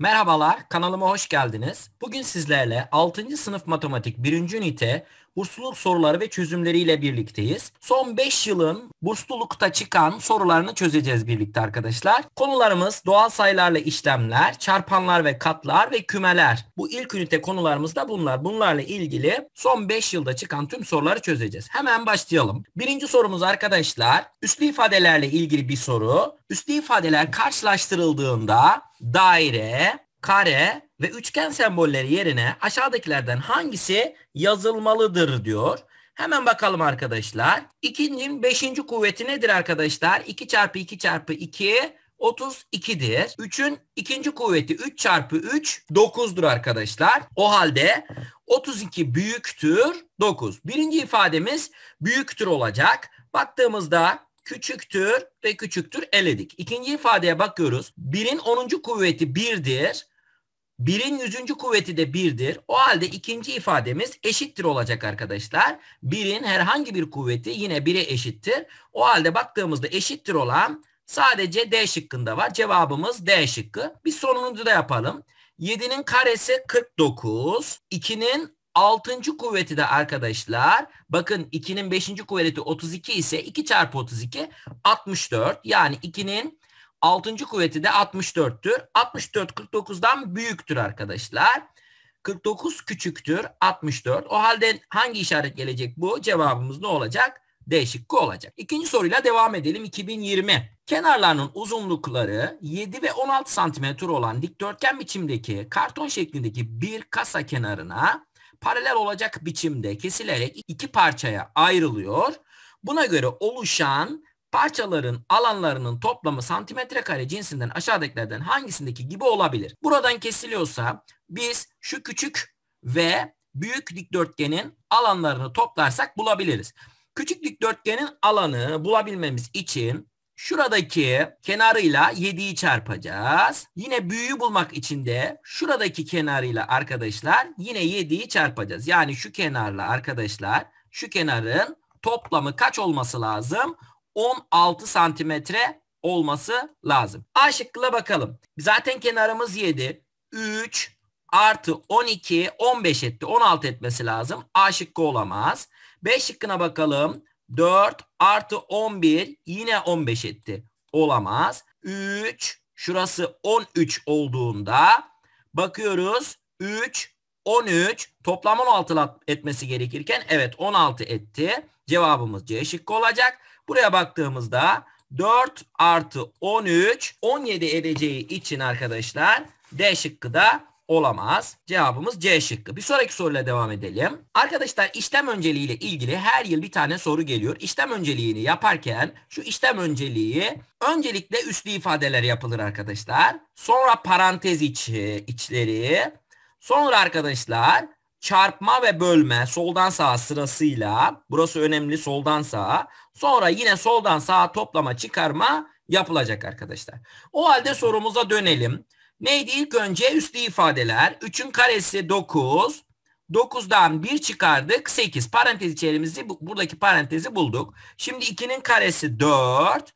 Merhabalar, kanalıma hoş geldiniz. Bugün sizlerle 6. sınıf matematik 1. ünite bursluluk soruları ve çözümleriyle birlikteyiz. Son 5 yılın burslulukta çıkan sorularını çözeceğiz birlikte arkadaşlar. Konularımız doğal sayılarla işlemler, çarpanlar ve katlar ve kümeler. Bu ilk ünite konularımız da bunlar. Bunlarla ilgili son 5 yılda çıkan tüm soruları çözeceğiz. Hemen başlayalım. Birinci sorumuz arkadaşlar üslü ifadelerle ilgili bir soru. Üslü ifadeler karşılaştırıldığında daire, kare ve üçgen sembolleri yerine aşağıdakilerden hangisi yazılmalıdır diyor. Hemen bakalım arkadaşlar. 2'nin 5. kuvveti nedir arkadaşlar? 2 çarpı 2 çarpı 2 32'dir. 3'ün ikinci kuvveti 3 çarpı 3 9'dur arkadaşlar. O halde 32 büyüktür 9. Birinci ifademiz büyüktür olacak. Baktığımızda küçüktür ve küçüktür eledik. İkinci ifadeye bakıyoruz. 1'in 10. kuvveti 1'dir. Bir'in yüzüncü kuvveti de birdir. O halde ikinci ifademiz eşittir olacak arkadaşlar. Bir'in herhangi bir kuvveti yine bir'e eşittir. O halde baktığımızda eşittir olan sadece D şıkkında var. Cevabımız D şıkkı. Bir sonunu da yapalım. 7'nin karesi 49. 2'nin 6. kuvveti de arkadaşlar bakın 2'nin 5. kuvveti 32 ise 2 çarpı 32 64. Yani 2'nin Altıncı kuvveti de 64'tür. 64 49'dan büyüktür arkadaşlar. 49 küçüktür 64. O halde hangi işaret gelecek bu? Cevabımız ne olacak? D şıkkı olacak. İkinci soruyla devam edelim. 2020. Kenarlarının uzunlukları 7 ve 16 santimetre olan dikdörtgen biçimdeki karton şeklindeki bir kasa kenarına paralel olacak biçimde kesilerek iki parçaya ayrılıyor. Buna göre oluşan Parçaların alanlarının toplamı santimetre kare cinsinden aşağıdakilerden hangisindeki gibi olabilir? Buradan kesiliyorsa biz şu küçük ve büyük dikdörtgenin alanlarını toplarsak bulabiliriz. Küçük dikdörtgenin alanı bulabilmemiz için şuradaki kenarıyla 7'yi çarpacağız. Yine büyüğü bulmak için de şuradaki kenarıyla arkadaşlar yine 7'yi çarpacağız. Yani şu kenarla arkadaşlar şu kenarın toplamı kaç olması lazım? 16 santimetre olması lazım. A şıkkına bakalım. Zaten kenarımız 7. 3 artı 12 15 etti. 16 etmesi lazım. A şıkkı olamaz. B şıkkına bakalım. 4 artı 11 yine 15 etti. Olamaz. 3 şurası 13 olduğunda bakıyoruz 3 13 toplam 16 etmesi gerekirken evet 16 etti. Cevabımız C şıkkı olacak. Buraya baktığımızda 4 artı 13 17 edeceği için arkadaşlar D şıkkı da olamaz. Cevabımız C şıkkı. Bir sonraki soruyla devam edelim. Arkadaşlar işlem önceliği ile ilgili her yıl bir tane soru geliyor. İşlem önceliğini yaparken şu işlem önceliği öncelikle üslü ifadeler yapılır arkadaşlar. Sonra parantez içi, içleri. Sonra arkadaşlar çarpma ve bölme soldan sağa sırasıyla burası önemli soldan sağa sonra yine soldan sağa toplama çıkarma yapılacak arkadaşlar. O halde sorumuza dönelim. Neydi ilk önce üslü ifadeler 3'ün karesi 9 9'dan 1 çıkardık 8 parantez içerimizi buradaki parantezi bulduk. Şimdi 2'nin karesi 4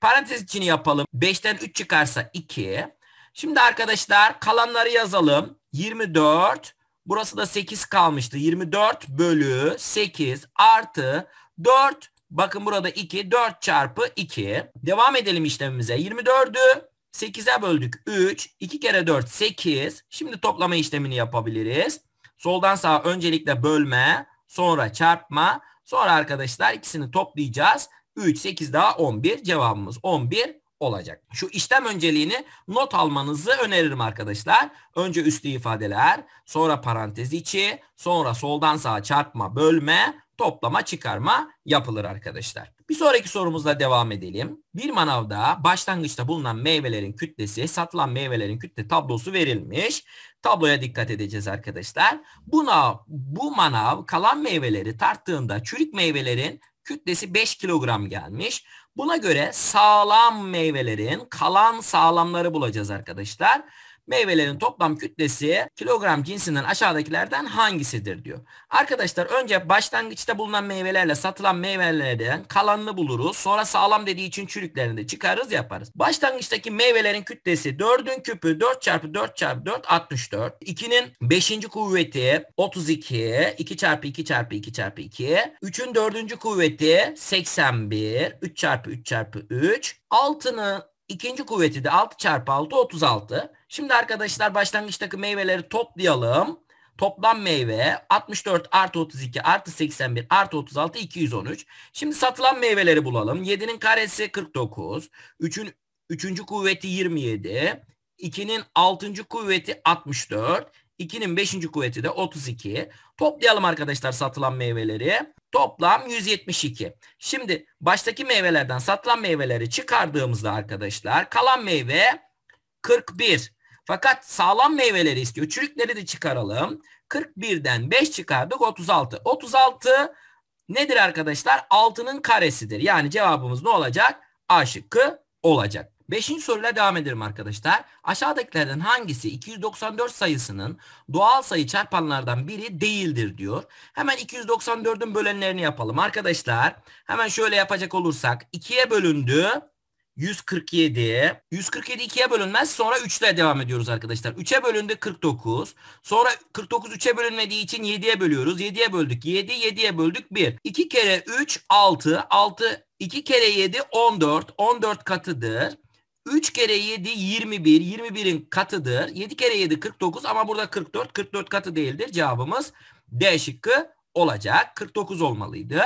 parantez içini yapalım 5'ten 3 çıkarsa 2 Şimdi arkadaşlar kalanları yazalım 24 Burası da 8 kalmıştı. 24 bölü 8 artı 4. Bakın burada 2. 4 çarpı 2. Devam edelim işlemimize. 24'ü 8'e böldük. 3. 2 kere 4 8. Şimdi toplama işlemini yapabiliriz. Soldan sağa öncelikle bölme. Sonra çarpma. Sonra arkadaşlar ikisini toplayacağız. 3, 8 daha 11. Cevabımız 11 olacak. Şu işlem önceliğini not almanızı öneririm arkadaşlar. Önce üstlü ifadeler, sonra parantez içi, sonra soldan sağa çarpma, bölme, toplama, çıkarma yapılır arkadaşlar. Bir sonraki sorumuzla devam edelim. Bir manavda başlangıçta bulunan meyvelerin kütlesi, satılan meyvelerin kütle tablosu verilmiş. Tabloya dikkat edeceğiz arkadaşlar. Buna bu manav kalan meyveleri tarttığında çürük meyvelerin kütlesi 5 kilogram gelmiş. Buna göre sağlam meyvelerin kalan sağlamları bulacağız arkadaşlar. Meyvelerin toplam kütlesi kilogram cinsinden aşağıdakilerden hangisidir diyor. Arkadaşlar önce başlangıçta bulunan meyvelerle satılan meyvelerden kalanını buluruz. Sonra sağlam dediği için çürüklerini de çıkarız yaparız. Başlangıçtaki meyvelerin kütlesi 4'ün küpü 4 çarpı 4 çarpı 4 64. 2'nin 5. kuvveti 32. 2 çarpı 2 çarpı 2 çarpı 2. 3'ün 4. kuvveti 81. 3 çarpı 3 çarpı 3. 6'nın ikinci kuvveti de 6 çarpı 6 36. Şimdi arkadaşlar başlangıçtaki meyveleri toplayalım. Toplam meyve 64 artı 32 artı 81 artı 36 213. Şimdi satılan meyveleri bulalım. 7'nin karesi 49. 3'ün 3. kuvveti 27. 2'nin 6. kuvveti 64. 2'nin 5. kuvveti de 32. Toplayalım arkadaşlar satılan meyveleri. Toplam 172. Şimdi baştaki meyvelerden satılan meyveleri çıkardığımızda arkadaşlar kalan meyve 41. Fakat sağlam meyveleri istiyor. Çürükleri de çıkaralım. 41'den 5 çıkardık 36. 36 nedir arkadaşlar? 6'nın karesidir. Yani cevabımız ne olacak? A şıkkı olacak. Beşinci soruyla devam ederim arkadaşlar. Aşağıdakilerden hangisi 294 sayısının doğal sayı çarpanlardan biri değildir diyor. Hemen 294'ün bölenlerini yapalım arkadaşlar. Hemen şöyle yapacak olursak 2'ye bölündü 147. 147 2'ye bölünmez. Sonra 3 ile devam ediyoruz arkadaşlar. 3'e bölündü 49. Sonra 49 3'e bölünmediği için 7'ye bölüyoruz. 7'ye böldük. 7, 7'ye böldük 1. 2 kere 3 6. 6 2 kere 7 14. 14 katıdır. 3 kere 7 21. 21'in katıdır. 7 kere 7 49 ama burada 44. 44 katı değildir. Cevabımız D şıkkı olacak. 49 olmalıydı.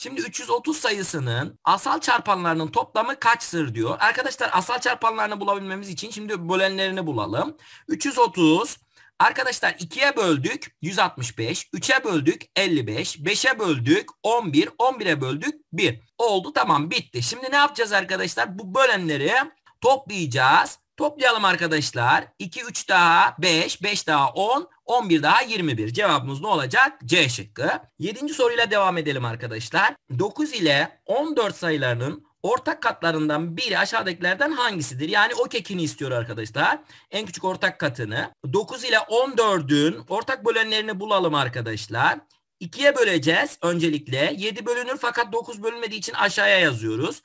Şimdi 330 sayısının asal çarpanlarının toplamı kaçtır diyor. Arkadaşlar asal çarpanlarını bulabilmemiz için şimdi bölenlerini bulalım. 330 Arkadaşlar 2'ye böldük 165, 3'e böldük 55, 5'e böldük 11, 11'e böldük 1. Oldu tamam bitti. Şimdi ne yapacağız arkadaşlar? Bu bölenleri toplayacağız Toplayalım arkadaşlar. 2, 3 daha 5, 5 daha 10, 11 daha 21. Cevabımız ne olacak? C şıkkı. 7. soruyla devam edelim arkadaşlar. 9 ile 14 sayılarının ortak katlarından biri aşağıdakilerden hangisidir? Yani o kekini istiyor arkadaşlar. En küçük ortak katını. 9 ile 14'ün ortak bölenlerini bulalım arkadaşlar. 2'ye böleceğiz öncelikle. 7 bölünür fakat 9 bölünmediği için aşağıya yazıyoruz.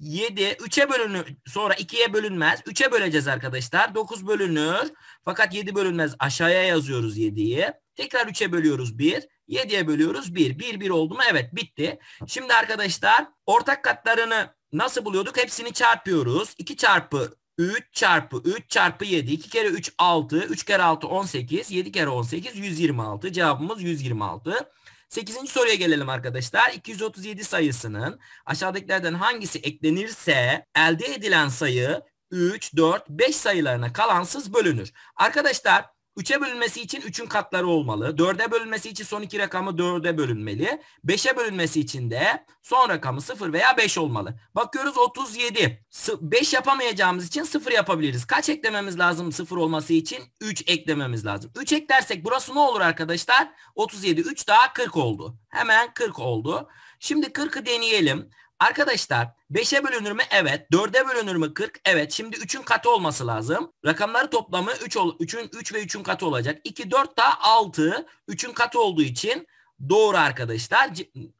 7 3'e bölünür. Sonra 2'ye bölünmez. 3'e böleceğiz arkadaşlar. 9 bölünür. Fakat 7 bölünmez. Aşağıya yazıyoruz 7'yi. Tekrar 3'e bölüyoruz 1. 7'ye bölüyoruz 1. 1 1 oldu mu? Evet bitti. Şimdi arkadaşlar ortak katlarını nasıl buluyorduk? Hepsini çarpıyoruz. 2 çarpı 3 çarpı 3 çarpı 7. 2 kere 3 6. 3 kere 6 18. 7 kere 18 126. Cevabımız 126. 8. soruya gelelim arkadaşlar. 237 sayısının aşağıdakilerden hangisi eklenirse elde edilen sayı 3, 4, 5 sayılarına kalansız bölünür. Arkadaşlar 3'e bölünmesi için 3'ün katları olmalı. 4'e bölünmesi için son iki rakamı 4'e bölünmeli. 5'e bölünmesi için de son rakamı 0 veya 5 olmalı. Bakıyoruz 37. 5 yapamayacağımız için 0 yapabiliriz. Kaç eklememiz lazım 0 olması için? 3 eklememiz lazım. 3 eklersek burası ne olur arkadaşlar? 37. 3 daha 40 oldu. Hemen 40 oldu. Şimdi 40'ı deneyelim. Arkadaşlar 5'e bölünür mü? Evet. 4'e bölünür mü? 40. Evet. Şimdi 3'ün katı olması lazım. Rakamları toplamı 3, ol, 3 ve 3'ün katı olacak. 2, 4 daha 6. 3'ün katı olduğu için doğru arkadaşlar.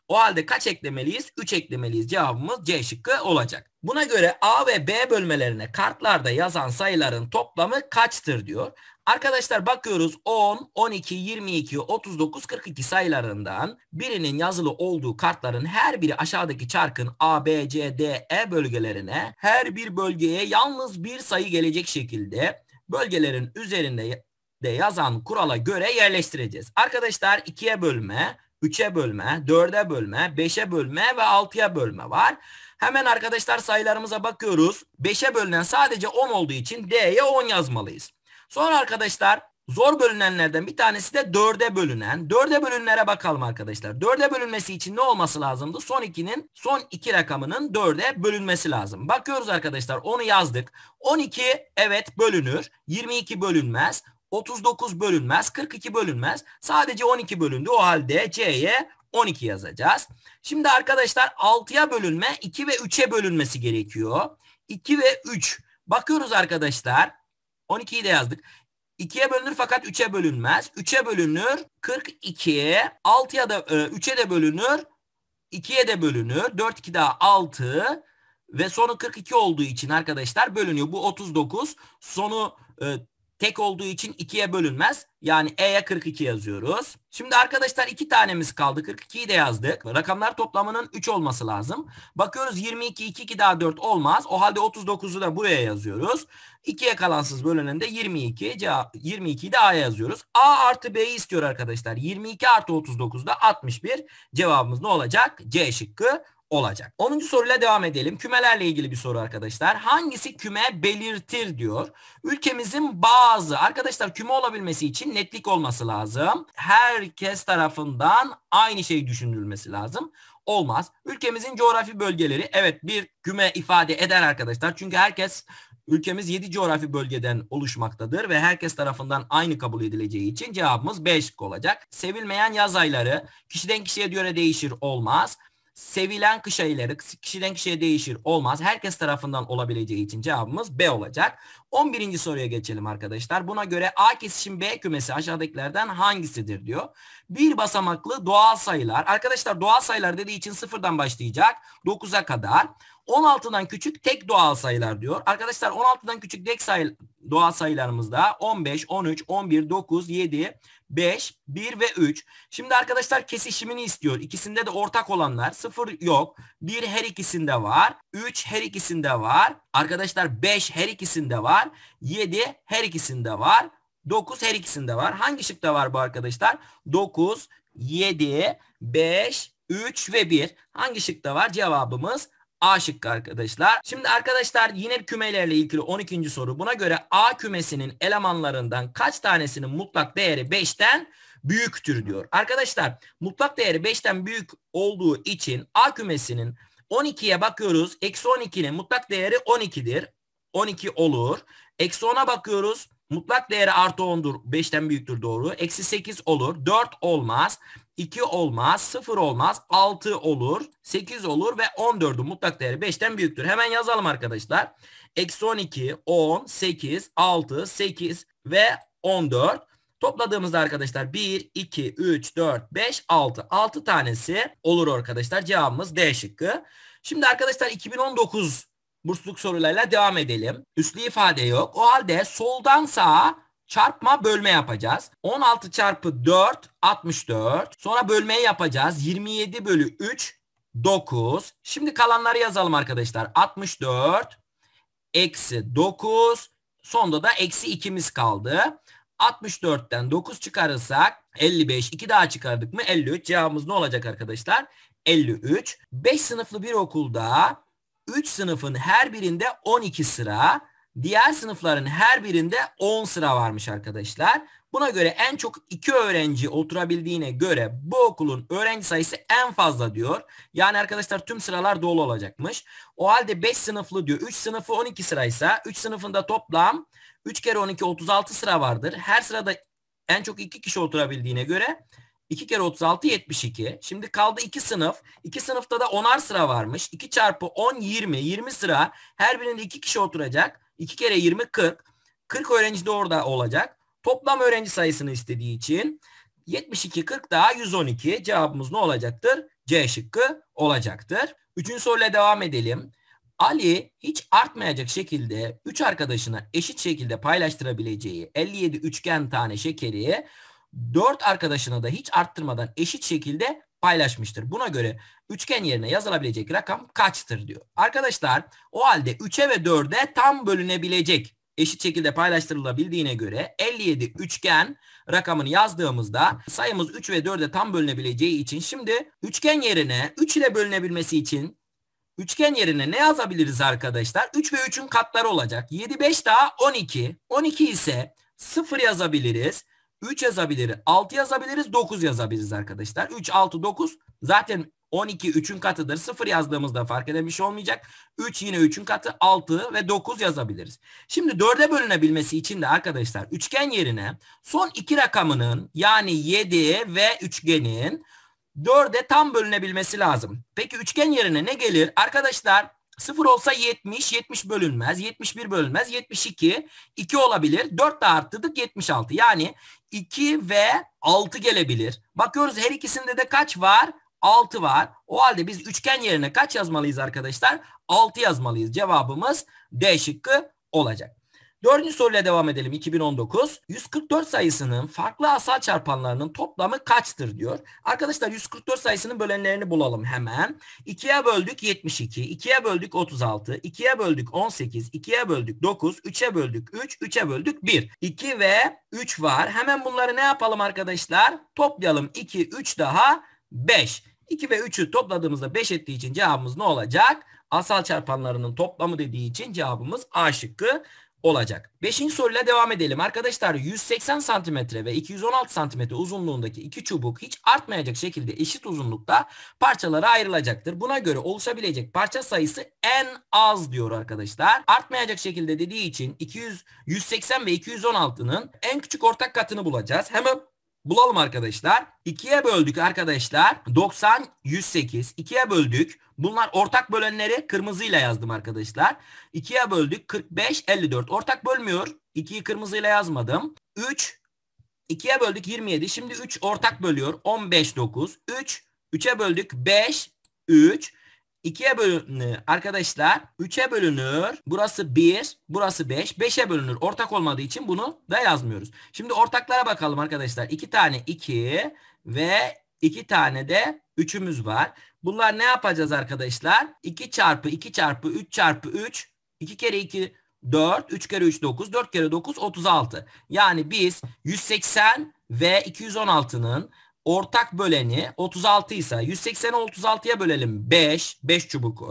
O halde kaç eklemeliyiz? 3 eklemeliyiz. Cevabımız C şıkkı olacak. Buna göre A ve B bölmelerine kartlarda yazan sayıların toplamı kaçtır diyor. Arkadaşlar bakıyoruz 10, 12, 22, 39, 42 sayılarından birinin yazılı olduğu kartların her biri aşağıdaki çarkın A, B, C, D, E bölgelerine her bir bölgeye yalnız bir sayı gelecek şekilde bölgelerin üzerinde de yazan kurala göre yerleştireceğiz. Arkadaşlar 2'ye bölme, 3'e bölme, 4'e bölme, 5'e bölme ve 6'ya bölme var. Hemen arkadaşlar sayılarımıza bakıyoruz. 5'e bölünen sadece 10 olduğu için D'ye 10 yazmalıyız. Sonra arkadaşlar zor bölünenlerden bir tanesi de dörde bölünen. Dörde bölünlere bakalım arkadaşlar. Dörde bölünmesi için ne olması lazımdı? Son ikinin son iki rakamının dörde bölünmesi lazım. Bakıyoruz arkadaşlar onu yazdık. 12 evet bölünür. 22 bölünmez. 39 bölünmez. 42 bölünmez. Sadece 12 bölündü. O halde C'ye 12 yazacağız. Şimdi arkadaşlar 6'ya bölünme 2 ve 3'e bölünmesi gerekiyor. 2 ve 3. Bakıyoruz arkadaşlar. 12'yi de yazdık. 2'ye bölünür fakat 3'e bölünmez. 3'e bölünür 42. 6'ya da 3'e de bölünür. 2'ye de bölünür. 4 2 daha 6 ve sonu 42 olduğu için arkadaşlar bölünüyor. Bu 39. Sonu e, Tek olduğu için 2'ye bölünmez. Yani E'ye 42 yazıyoruz. Şimdi arkadaşlar iki tanemiz kaldı. 42'yi de yazdık. Rakamlar toplamının 3 olması lazım. Bakıyoruz 22, 2, 2 daha 4 olmaz. O halde 39'u da buraya yazıyoruz. 2'ye kalansız bölünen de 22. Cevap 22'yi de A'ya yazıyoruz. A artı B'yi istiyor arkadaşlar. 22 artı 39 da 61. Cevabımız ne olacak? C şıkkı olacak. 10. soruyla devam edelim. Kümelerle ilgili bir soru arkadaşlar. Hangisi küme belirtir diyor. Ülkemizin bazı arkadaşlar küme olabilmesi için netlik olması lazım. Herkes tarafından aynı şey düşünülmesi lazım. Olmaz. Ülkemizin coğrafi bölgeleri evet bir küme ifade eder arkadaşlar. Çünkü herkes Ülkemiz 7 coğrafi bölgeden oluşmaktadır ve herkes tarafından aynı kabul edileceği için cevabımız 5 olacak. Sevilmeyen yaz ayları kişiden kişiye göre değişir olmaz sevilen kış ayları kişiden kişiye değişir olmaz. Herkes tarafından olabileceği için cevabımız B olacak. 11. soruya geçelim arkadaşlar. Buna göre A kesişim B kümesi aşağıdakilerden hangisidir diyor. Bir basamaklı doğal sayılar. Arkadaşlar doğal sayılar dediği için sıfırdan başlayacak 9'a kadar. 16'dan küçük tek doğal sayılar diyor. Arkadaşlar 16'dan küçük tek sayı, doğal sayılarımızda 15, 13, 11, 9, 7, 5, 1 ve 3. Şimdi arkadaşlar kesişimini istiyor. İkisinde de ortak olanlar 0 yok. 1 her ikisinde var. 3 her ikisinde var. Arkadaşlar 5 her ikisinde var. 7 her ikisinde var. 9 her ikisinde var. Hangi şıkta var bu arkadaşlar? 9, 7, 5, 3 ve 1. Hangi şıkta var? Cevabımız A şıkkı arkadaşlar. Şimdi arkadaşlar yine kümelerle ilgili 12. soru. Buna göre A kümesinin elemanlarından kaç tanesinin mutlak değeri 5'ten büyüktür diyor. Arkadaşlar mutlak değeri 5'ten büyük olduğu için A kümesinin 12'ye bakıyoruz. Eksi 12'nin mutlak değeri 12'dir. 12 olur. Eksi 10'a bakıyoruz. Mutlak değeri artı 10'dur. 5'ten büyüktür doğru. Eksi 8 olur. 4 olmaz. 2 olmaz, 0 olmaz, 6 olur, 8 olur ve 14'ün mutlak değeri 5'ten büyüktür. Hemen yazalım arkadaşlar. Eksi 12, 10, 8, 6, 8 ve 14. Topladığımızda arkadaşlar 1, 2, 3, 4, 5, 6. 6 tanesi olur arkadaşlar. Cevabımız D şıkkı. Şimdi arkadaşlar 2019 bursluk sorularıyla devam edelim. Üslü ifade yok. O halde soldan sağa Çarpma bölme yapacağız. 16 çarpı 4 64. Sonra bölmeyi yapacağız. 27 bölü 3 9. Şimdi kalanları yazalım arkadaşlar. 64 eksi 9. Sonda da eksi 2'miz kaldı. 64'ten 9 çıkarırsak 55. 2 daha çıkardık mı 53. Cevabımız ne olacak arkadaşlar? 53. 5 sınıflı bir okulda 3 sınıfın her birinde 12 sıra Diğer sınıfların her birinde 10 sıra varmış arkadaşlar. Buna göre en çok 2 öğrenci oturabildiğine göre bu okulun öğrenci sayısı en fazla diyor. Yani arkadaşlar tüm sıralar dolu olacakmış. O halde 5 sınıflı diyor. 3 sınıfı 12 sıraysa 3 sınıfında toplam 3 kere 12 36 sıra vardır. Her sırada en çok 2 kişi oturabildiğine göre 2 kere 36 72. Şimdi kaldı 2 sınıf. 2 sınıfta da 10'ar sıra varmış. 2 çarpı 10 20. 20 sıra. Her birinde 2 kişi oturacak. 2 kere 20 40. 40 öğrenci de orada olacak. Toplam öğrenci sayısını istediği için 72 40 daha 112 cevabımız ne olacaktır? C şıkkı olacaktır. Üçüncü soruyla devam edelim. Ali hiç artmayacak şekilde 3 arkadaşına eşit şekilde paylaştırabileceği 57 üçgen tane şekeri 4 arkadaşına da hiç arttırmadan eşit şekilde paylaşmıştır. Buna göre üçgen yerine yazılabilecek rakam kaçtır diyor. Arkadaşlar o halde 3'e ve 4'e tam bölünebilecek eşit şekilde paylaştırılabildiğine göre 57 üçgen rakamını yazdığımızda sayımız 3 ve 4'e tam bölünebileceği için şimdi üçgen yerine 3 ile bölünebilmesi için üçgen yerine ne yazabiliriz arkadaşlar? 3 ve 3'ün katları olacak. 7, 5 daha 12. 12 ise 0 yazabiliriz. 3 yazabiliriz. 6 yazabiliriz. 9 yazabiliriz arkadaşlar. 3, 6, 9 zaten 12 3'ün katıdır. 0 yazdığımızda fark eden bir şey olmayacak. 3 yine 3'ün katı 6 ve 9 yazabiliriz. Şimdi 4'e bölünebilmesi için de arkadaşlar üçgen yerine son iki rakamının yani 7 ve üçgenin 4'e tam bölünebilmesi lazım. Peki üçgen yerine ne gelir? Arkadaşlar 0 olsa 70, 70 bölünmez, 71 bölünmez, 72, 2 olabilir. 4 de arttırdık 76. Yani 2 ve 6 gelebilir. Bakıyoruz her ikisinde de kaç var? 6 var. O halde biz üçgen yerine kaç yazmalıyız arkadaşlar? 6 yazmalıyız. Cevabımız D şıkkı olacak. Dördüncü soruyla devam edelim 2019. 144 sayısının farklı asal çarpanlarının toplamı kaçtır diyor. Arkadaşlar 144 sayısının bölenlerini bulalım hemen. 2'ye böldük 72, 2'ye böldük 36, 2'ye böldük 18, 2'ye böldük 9, 3'e böldük 3, 3'e böldük 1. 2 ve 3 var. Hemen bunları ne yapalım arkadaşlar? Toplayalım 2, 3 daha 5. 2 ve 3'ü topladığımızda 5 ettiği için cevabımız ne olacak? Asal çarpanlarının toplamı dediği için cevabımız A şıkkı olacak. Beşinci soruyla devam edelim. Arkadaşlar 180 santimetre ve 216 santimetre uzunluğundaki iki çubuk hiç artmayacak şekilde eşit uzunlukta parçalara ayrılacaktır. Buna göre oluşabilecek parça sayısı en az diyor arkadaşlar. Artmayacak şekilde dediği için 200, 180 ve 216'nın en küçük ortak katını bulacağız. Hemen Bulalım arkadaşlar. 2'ye böldük arkadaşlar. 90, 108. 2'ye böldük. Bunlar ortak bölenleri kırmızıyla yazdım arkadaşlar. 2'ye böldük. 45, 54. Ortak bölmüyor. 2'yi kırmızıyla yazmadım. 3, 2'ye böldük 27. Şimdi 3 ortak bölüyor. 15, 9. 3, 3'e böldük. 5, 3. 2'ye bölünür arkadaşlar. 3'e bölünür. Burası 1. Burası 5. 5'e bölünür. Ortak olmadığı için bunu da yazmıyoruz. Şimdi ortaklara bakalım arkadaşlar. 2 tane 2 ve 2 tane de 3'ümüz var. Bunlar ne yapacağız arkadaşlar? 2 çarpı 2 çarpı 3 çarpı 3. 2 kere 2 4. 3 kere 3 9. 4 kere 9 36. Yani biz 180 ve 216'nın ortak böleni 36 ise 180'i 36'ya bölelim 5. 5 çubuk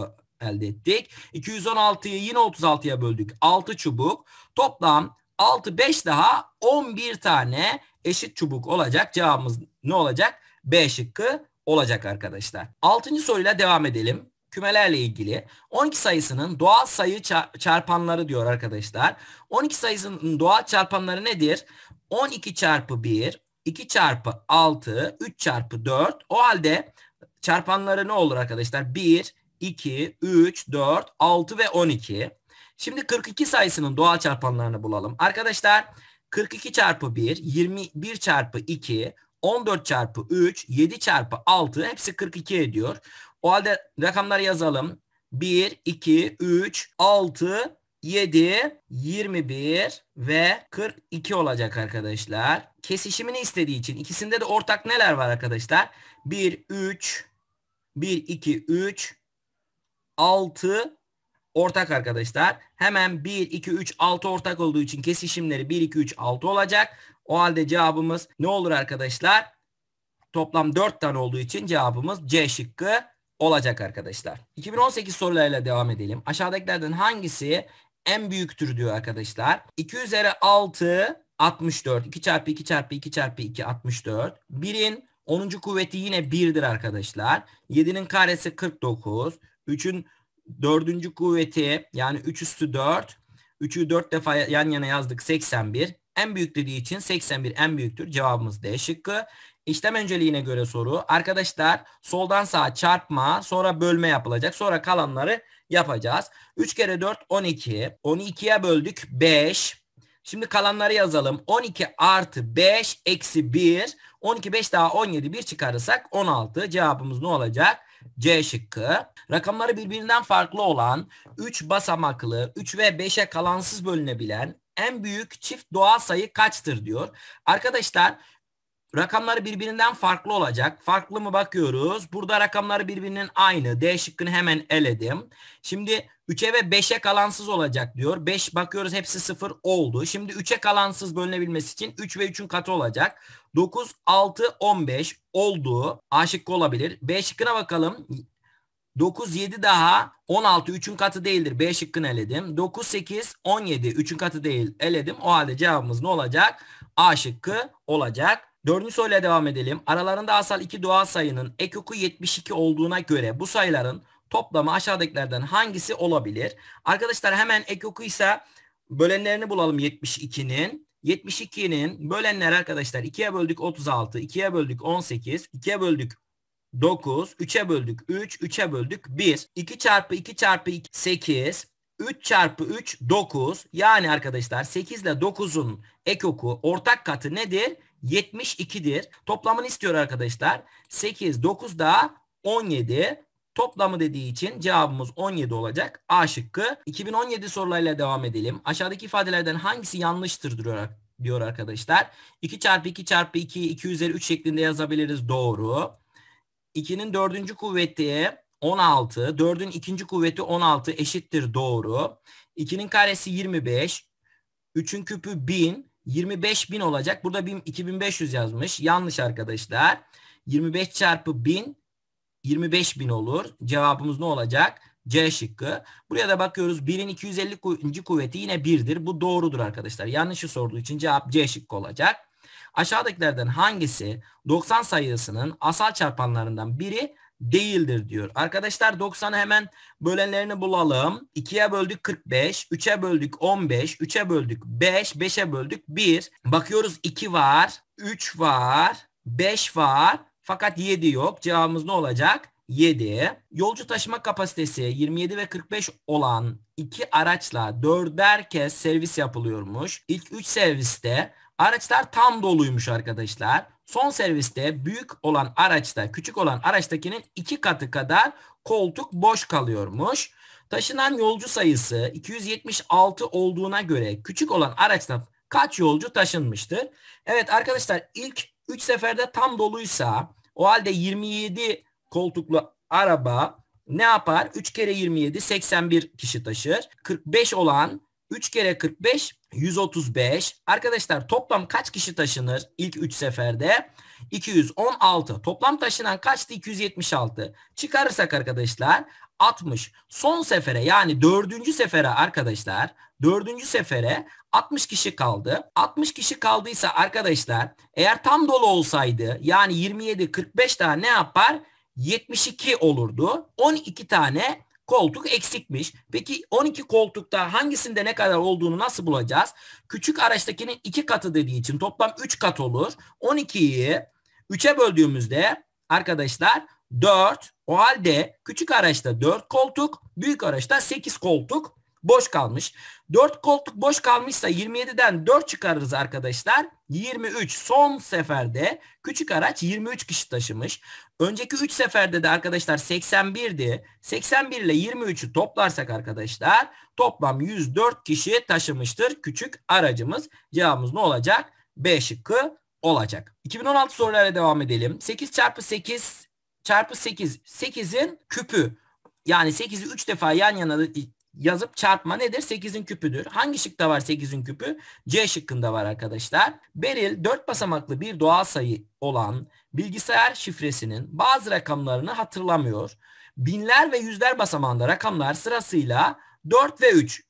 e, elde ettik. 216'yı yine 36'ya böldük. 6 çubuk. Toplam 6 5 daha 11 tane eşit çubuk olacak. Cevabımız ne olacak? B şıkkı olacak arkadaşlar. 6. soruyla devam edelim. Kümelerle ilgili 12 sayısının doğal sayı çarpanları diyor arkadaşlar. 12 sayısının doğal çarpanları nedir? 12 çarpı 1, 2 çarpı 6, 3 çarpı 4. O halde çarpanları ne olur arkadaşlar? 1, 2, 3, 4, 6 ve 12. Şimdi 42 sayısının doğal çarpanlarını bulalım. Arkadaşlar 42 çarpı 1, 21 çarpı 2, 14 çarpı 3, 7 çarpı 6 hepsi 42 ediyor. O halde rakamları yazalım. 1, 2, 3, 6, 7, 21 ve 42 olacak arkadaşlar. Kesişimini istediği için ikisinde de ortak neler var arkadaşlar? 1, 3, 1, 2, 3, 6 ortak arkadaşlar. Hemen 1, 2, 3, 6 ortak olduğu için kesişimleri 1, 2, 3, 6 olacak. O halde cevabımız ne olur arkadaşlar? Toplam 4 tane olduğu için cevabımız C şıkkı olacak arkadaşlar. 2018 sorularıyla devam edelim. Aşağıdakilerden hangisi en büyüktür diyor arkadaşlar. 2 üzeri 6 64. 2 çarpı 2 çarpı 2 çarpı 2 64. 1'in 10. kuvveti yine 1'dir arkadaşlar. 7'nin karesi 49. 3'ün 4. kuvveti yani 3 üstü 4. 3'ü 4 defa yan yana yazdık 81. En büyük dediği için 81 en büyüktür. Cevabımız D şıkkı. İşlem önceliğine göre soru. Arkadaşlar soldan sağa çarpma sonra bölme yapılacak. Sonra kalanları yapacağız. 3 kere 4 12. 12'ye böldük 5. Şimdi kalanları yazalım. 12 artı 5 eksi 1. 12 5 daha 17 1 çıkarırsak 16. Cevabımız ne olacak? C şıkkı. Rakamları birbirinden farklı olan 3 basamaklı 3 ve 5'e kalansız bölünebilen en büyük çift doğal sayı kaçtır diyor. Arkadaşlar Rakamları birbirinden farklı olacak. Farklı mı bakıyoruz? Burada rakamları birbirinin aynı. D şıkkını hemen eledim. Şimdi 3'e ve 5'e kalansız olacak diyor. 5 bakıyoruz hepsi 0 oldu. Şimdi 3'e kalansız bölünebilmesi için 3 ve 3'ün katı olacak. 9, 6, 15 oldu. A şıkkı olabilir. B şıkkına bakalım. 9, 7 daha 16 3'ün katı değildir. B şıkkını eledim. 9, 8, 17 3'ün katı değil eledim. O halde cevabımız ne olacak? A şıkkı olacak. Dördüncü soruyla devam edelim. Aralarında asal iki doğal sayının ekoku 72 olduğuna göre bu sayıların toplamı aşağıdakilerden hangisi olabilir? Arkadaşlar hemen ekoku ise bölenlerini bulalım 72'nin. 72'nin bölenler arkadaşlar 2'ye böldük 36, 2'ye böldük 18, 2'ye böldük 9, 3'e böldük 3, 3'e böldük 1. 2 çarpı 2 çarpı 2 8, 3 çarpı 3 9. Yani arkadaşlar 8 ile 9'un ekoku ortak katı nedir? 72'dir. Toplamını istiyor arkadaşlar. 8, 9 daha 17. Toplamı dediği için cevabımız 17 olacak. A şıkkı. 2017 sorularıyla devam edelim. Aşağıdaki ifadelerden hangisi yanlıştır diyor, diyor arkadaşlar. 2 çarpı 2 çarpı 2, 2 üzeri 3 şeklinde yazabiliriz. Doğru. 2'nin 4. kuvveti 16. 4'ün 2. kuvveti 16 eşittir. Doğru. 2'nin karesi 25. 3'ün küpü 1000. 25 bin olacak. Burada 2500 yazmış. Yanlış arkadaşlar. 25 çarpı 1000 25 bin olur. Cevabımız ne olacak? C şıkkı. Buraya da bakıyoruz. 1'in 250. kuvveti yine 1'dir. Bu doğrudur arkadaşlar. Yanlışı sorduğu için cevap C şıkkı olacak. Aşağıdakilerden hangisi 90 sayısının asal çarpanlarından biri değildir diyor. Arkadaşlar 90'ı hemen bölenlerini bulalım. 2'ye böldük 45, 3'e böldük 15, 3'e böldük 5, 5'e böldük 1. Bakıyoruz 2 var, 3 var, 5 var fakat 7 yok. Cevabımız ne olacak? 7. Yolcu taşıma kapasitesi 27 ve 45 olan iki araçla 4'er kez servis yapılıyormuş. İlk 3 serviste araçlar tam doluymuş arkadaşlar. Son serviste büyük olan araçta küçük olan araçtakinin iki katı kadar koltuk boş kalıyormuş. Taşınan yolcu sayısı 276 olduğuna göre küçük olan araçta kaç yolcu taşınmıştır? Evet arkadaşlar ilk 3 seferde tam doluysa o halde 27 koltuklu araba ne yapar? 3 kere 27 81 kişi taşır. 45 olan 3 kere 45 135. Arkadaşlar toplam kaç kişi taşınır ilk 3 seferde? 216. Toplam taşınan kaçtı? 276. Çıkarırsak arkadaşlar 60. Son sefere yani dördüncü sefere arkadaşlar dördüncü sefere 60 kişi kaldı. 60 kişi kaldıysa arkadaşlar eğer tam dolu olsaydı yani 27 45 daha ne yapar? 72 olurdu. 12 tane koltuk eksikmiş. Peki 12 koltukta hangisinde ne kadar olduğunu nasıl bulacağız? Küçük araçtakinin 2 katı dediği için toplam 3 kat olur. 12'yi 3'e böldüğümüzde arkadaşlar 4 o halde küçük araçta 4 koltuk, büyük araçta 8 koltuk boş kalmış. 4 koltuk boş kalmışsa 27'den 4 çıkarırız arkadaşlar. 23 son seferde küçük araç 23 kişi taşımış. Önceki 3 seferde de arkadaşlar 81'di. 81 ile 23'ü toplarsak arkadaşlar toplam 104 kişi taşımıştır küçük aracımız. Cevabımız ne olacak? B şıkkı olacak. 2016 sorulara devam edelim. 8 çarpı 8 çarpı 8. 8'in küpü. Yani 8'i 3 defa yan yana yazıp çarpma nedir? 8'in küpüdür. Hangi şıkta var 8'in küpü? C şıkkında var arkadaşlar. Beril 4 basamaklı bir doğal sayı olan bilgisayar şifresinin bazı rakamlarını hatırlamıyor. Binler ve yüzler basamağında rakamlar sırasıyla 4 ve 3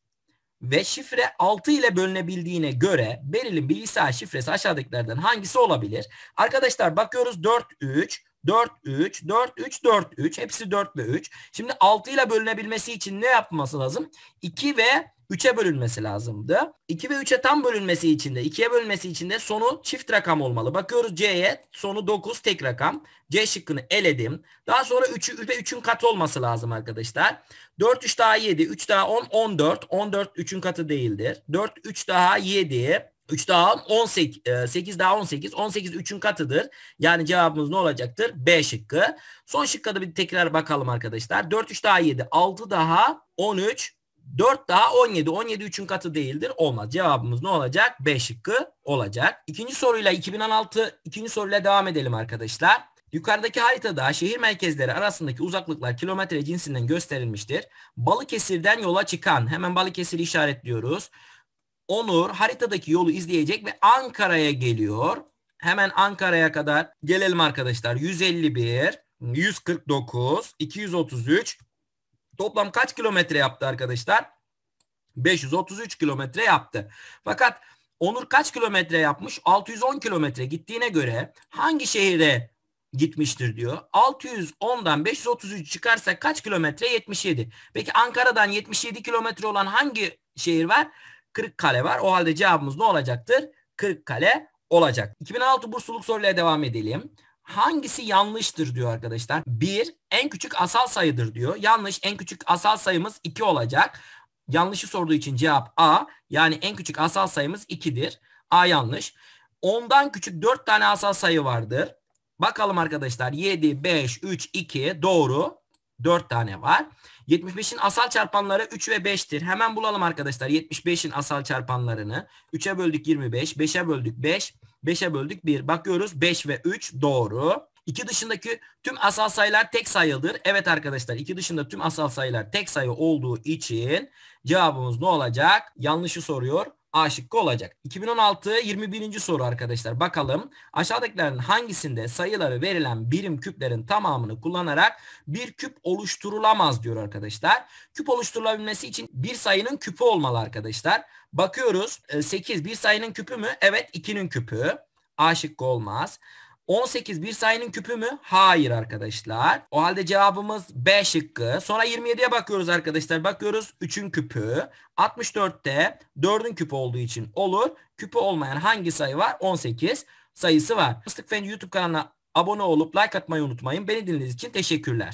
ve şifre 6 ile bölünebildiğine göre Beril'in bilgisayar şifresi aşağıdakilerden hangisi olabilir? Arkadaşlar bakıyoruz 4, 3, 4, 3, 4, 3, 4, 3. Hepsi 4 ve 3. Şimdi 6 ile bölünebilmesi için ne yapması lazım? 2 ve 3'e bölünmesi lazımdı. 2 ve 3'e tam bölünmesi için de 2'ye bölünmesi için de sonu çift rakam olmalı. Bakıyoruz C'ye sonu 9 tek rakam. C şıkkını eledim. Daha sonra 3'ü ve 3'ün katı olması lazım arkadaşlar. 4 3 daha 7, 3 daha 10 14. 14 3'ün katı değildir. 4 3 daha 7, 3 daha 18, 8 e, daha 18. 18 3'ün katıdır. Yani cevabımız ne olacaktır? B şıkkı. Son şıkka da bir tekrar bakalım arkadaşlar. 4 3 daha 7. 6 daha 13. 4 daha 17. 17 3'ün katı değildir. Olmaz. Cevabımız ne olacak? B şıkkı olacak. İkinci soruyla 2016 ikinci soruyla devam edelim arkadaşlar. Yukarıdaki haritada şehir merkezleri arasındaki uzaklıklar kilometre cinsinden gösterilmiştir. Balıkesir'den yola çıkan hemen Balıkesir'i işaretliyoruz. Onur haritadaki yolu izleyecek ve Ankara'ya geliyor. Hemen Ankara'ya kadar gelelim arkadaşlar. 151, 149, 233. Toplam kaç kilometre yaptı arkadaşlar? 533 kilometre yaptı. Fakat Onur kaç kilometre yapmış? 610 kilometre gittiğine göre hangi şehire gitmiştir diyor. 610'dan 533 çıkarsa kaç kilometre? 77. Peki Ankara'dan 77 kilometre olan hangi şehir var? 40 kale var. O halde cevabımız ne olacaktır? 40 kale olacak. 2006 bursluluk soruyla devam edelim. Hangisi yanlıştır diyor arkadaşlar. 1 en küçük asal sayıdır diyor. Yanlış en küçük asal sayımız 2 olacak. Yanlışı sorduğu için cevap A. Yani en küçük asal sayımız 2'dir. A yanlış. 10'dan küçük 4 tane asal sayı vardır. Bakalım arkadaşlar 7, 5, 3, 2 doğru. 4 tane var. 75'in asal çarpanları 3 ve 5'tir. Hemen bulalım arkadaşlar 75'in asal çarpanlarını. 3'e böldük 25, 5'e böldük 5, 5'e böldük 1. Bakıyoruz 5 ve 3 doğru. 2 dışındaki tüm asal sayılar tek sayıdır. Evet arkadaşlar 2 dışında tüm asal sayılar tek sayı olduğu için cevabımız ne olacak? Yanlışı soruyor. A şıkkı olacak. 2016 21. soru arkadaşlar. Bakalım aşağıdakilerin hangisinde sayıları verilen birim küplerin tamamını kullanarak bir küp oluşturulamaz diyor arkadaşlar. Küp oluşturulabilmesi için bir sayının küpü olmalı arkadaşlar. Bakıyoruz 8 e, bir sayının küpü mü? Evet 2'nin küpü. A şıkkı olmaz. 18 bir sayının küpü mü? Hayır arkadaşlar. O halde cevabımız B şıkkı. Sonra 27'ye bakıyoruz arkadaşlar. Bakıyoruz 3'ün küpü. 64'te 4'ün küpü olduğu için olur. Küpü olmayan hangi sayı var? 18 sayısı var. Fıstık Fen YouTube kanalına abone olup like atmayı unutmayın. Beni dinlediğiniz için teşekkürler.